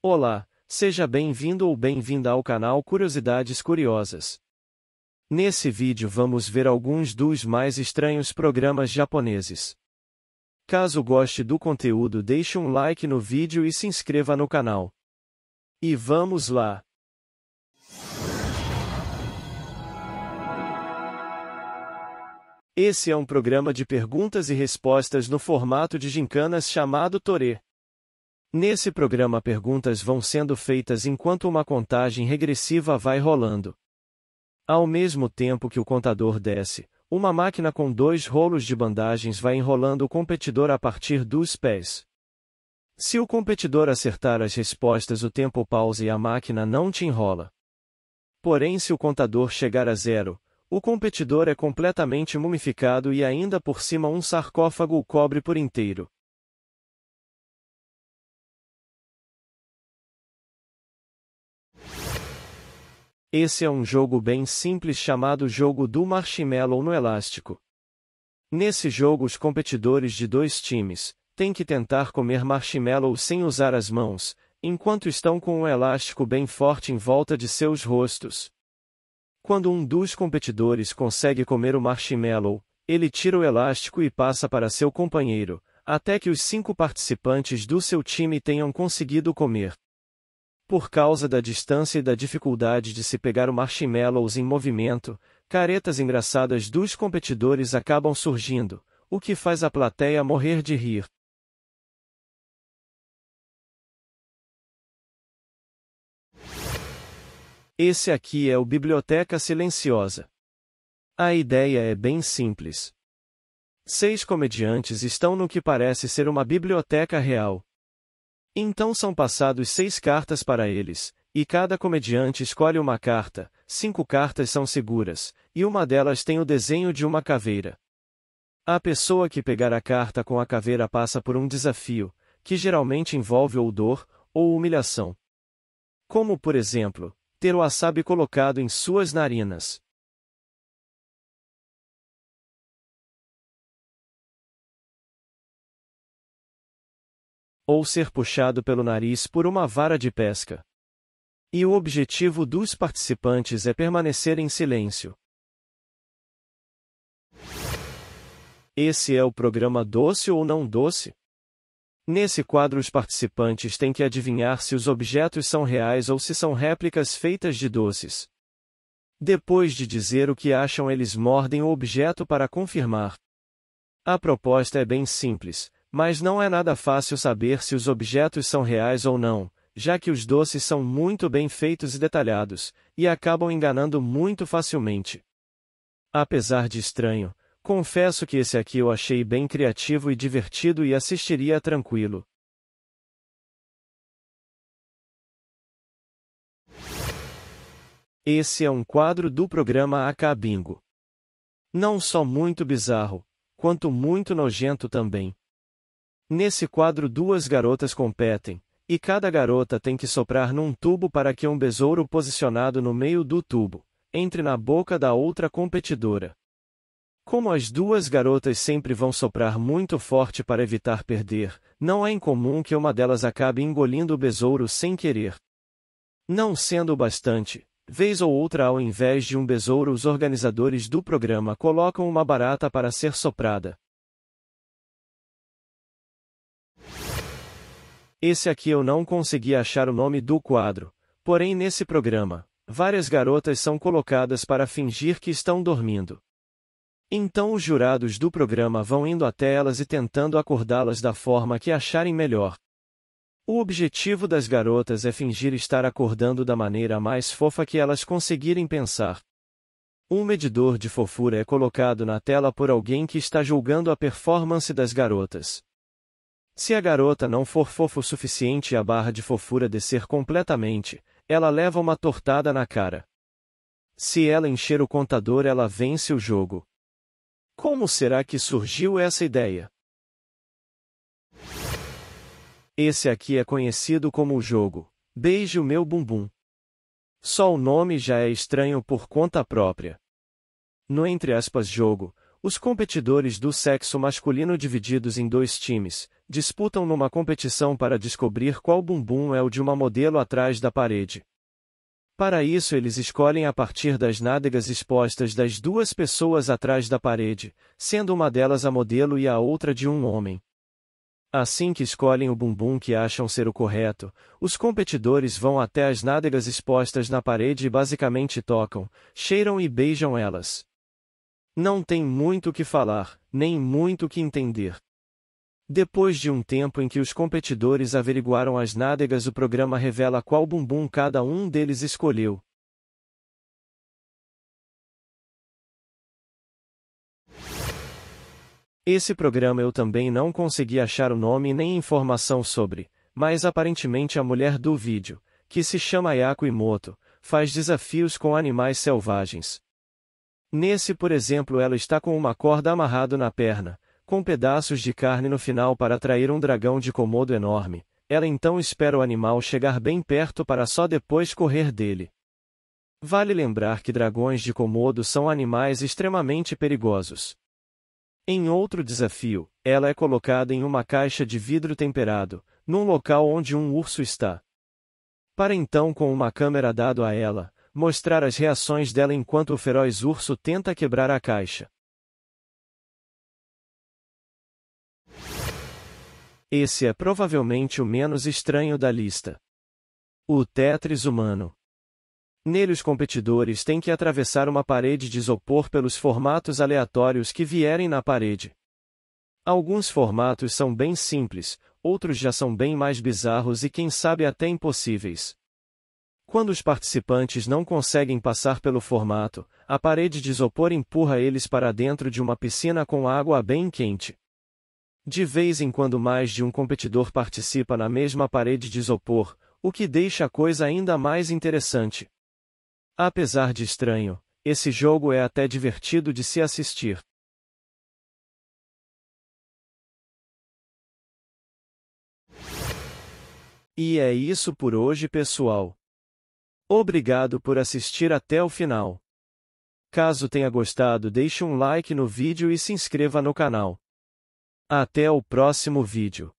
Olá, seja bem-vindo ou bem-vinda ao canal Curiosidades Curiosas. Nesse vídeo vamos ver alguns dos mais estranhos programas japoneses. Caso goste do conteúdo deixe um like no vídeo e se inscreva no canal. E vamos lá! Esse é um programa de perguntas e respostas no formato de gincanas chamado Toré. Nesse programa, perguntas vão sendo feitas enquanto uma contagem regressiva vai rolando. Ao mesmo tempo que o contador desce, uma máquina com dois rolos de bandagens vai enrolando o competidor a partir dos pés. Se o competidor acertar as respostas, o tempo pausa e a máquina não te enrola. Porém, se o contador chegar a zero, o competidor é completamente mumificado e ainda por cima um sarcófago o cobre por inteiro. Esse é um jogo bem simples chamado jogo do marshmallow no elástico. Nesse jogo os competidores de dois times têm que tentar comer marshmallow sem usar as mãos, enquanto estão com um elástico bem forte em volta de seus rostos. Quando um dos competidores consegue comer o marshmallow, ele tira o elástico e passa para seu companheiro, até que os cinco participantes do seu time tenham conseguido comer. Por causa da distância e da dificuldade de se pegar o marshmallows em movimento, caretas engraçadas dos competidores acabam surgindo, o que faz a plateia morrer de rir. Esse aqui é o Biblioteca Silenciosa. A ideia é bem simples. Seis comediantes estão no que parece ser uma biblioteca real, então são passados seis cartas para eles, e cada comediante escolhe uma carta, cinco cartas são seguras, e uma delas tem o desenho de uma caveira. A pessoa que pegar a carta com a caveira passa por um desafio, que geralmente envolve ou dor, ou humilhação. Como, por exemplo, ter o wasabi colocado em suas narinas. ou ser puxado pelo nariz por uma vara de pesca. E o objetivo dos participantes é permanecer em silêncio. Esse é o programa Doce ou Não Doce? Nesse quadro, os participantes têm que adivinhar se os objetos são reais ou se são réplicas feitas de doces. Depois de dizer o que acham, eles mordem o objeto para confirmar. A proposta é bem simples: mas não é nada fácil saber se os objetos são reais ou não, já que os doces são muito bem feitos e detalhados, e acabam enganando muito facilmente. Apesar de estranho, confesso que esse aqui eu achei bem criativo e divertido e assistiria tranquilo. Esse é um quadro do programa Acabingo. Não só muito bizarro, quanto muito nojento também. Nesse quadro duas garotas competem, e cada garota tem que soprar num tubo para que um besouro posicionado no meio do tubo entre na boca da outra competidora. Como as duas garotas sempre vão soprar muito forte para evitar perder, não é incomum que uma delas acabe engolindo o besouro sem querer. Não sendo o bastante, vez ou outra ao invés de um besouro os organizadores do programa colocam uma barata para ser soprada. Esse aqui eu não consegui achar o nome do quadro, porém nesse programa, várias garotas são colocadas para fingir que estão dormindo. Então os jurados do programa vão indo até elas e tentando acordá-las da forma que acharem melhor. O objetivo das garotas é fingir estar acordando da maneira mais fofa que elas conseguirem pensar. Um medidor de fofura é colocado na tela por alguém que está julgando a performance das garotas. Se a garota não for fofo o suficiente e a barra de fofura descer completamente, ela leva uma tortada na cara. Se ela encher o contador, ela vence o jogo. Como será que surgiu essa ideia? Esse aqui é conhecido como o jogo Beije o meu bumbum. Só o nome já é estranho por conta própria. No entre aspas jogo, os competidores do sexo masculino divididos em dois times disputam numa competição para descobrir qual bumbum é o de uma modelo atrás da parede. Para isso, eles escolhem a partir das nádegas expostas das duas pessoas atrás da parede, sendo uma delas a modelo e a outra de um homem. Assim que escolhem o bumbum que acham ser o correto, os competidores vão até as nádegas expostas na parede e basicamente tocam, cheiram e beijam elas. Não tem muito o que falar, nem muito o que entender. Depois de um tempo em que os competidores averiguaram as nádegas, o programa revela qual bumbum cada um deles escolheu. Esse programa eu também não consegui achar o nome nem informação sobre, mas aparentemente a mulher do vídeo, que se chama Yako Imoto, faz desafios com animais selvagens, Nesse, por exemplo, ela está com uma corda amarrado na perna, com pedaços de carne no final para atrair um dragão de comodo enorme. Ela então espera o animal chegar bem perto para só depois correr dele. Vale lembrar que dragões de comodo são animais extremamente perigosos. Em outro desafio, ela é colocada em uma caixa de vidro temperado, num local onde um urso está. Para então, com uma câmera dado a ela, mostrar as reações dela enquanto o feroz urso tenta quebrar a caixa. Esse é provavelmente o menos estranho da lista. O Tetris humano. Nele os competidores têm que atravessar uma parede de isopor pelos formatos aleatórios que vierem na parede. Alguns formatos são bem simples, outros já são bem mais bizarros e quem sabe até impossíveis. Quando os participantes não conseguem passar pelo formato, a parede de isopor empurra eles para dentro de uma piscina com água bem quente. De vez em quando mais de um competidor participa na mesma parede de isopor, o que deixa a coisa ainda mais interessante. Apesar de estranho, esse jogo é até divertido de se assistir. E é isso por hoje, pessoal. Obrigado por assistir até o final. Caso tenha gostado, deixe um like no vídeo e se inscreva no canal. Até o próximo vídeo.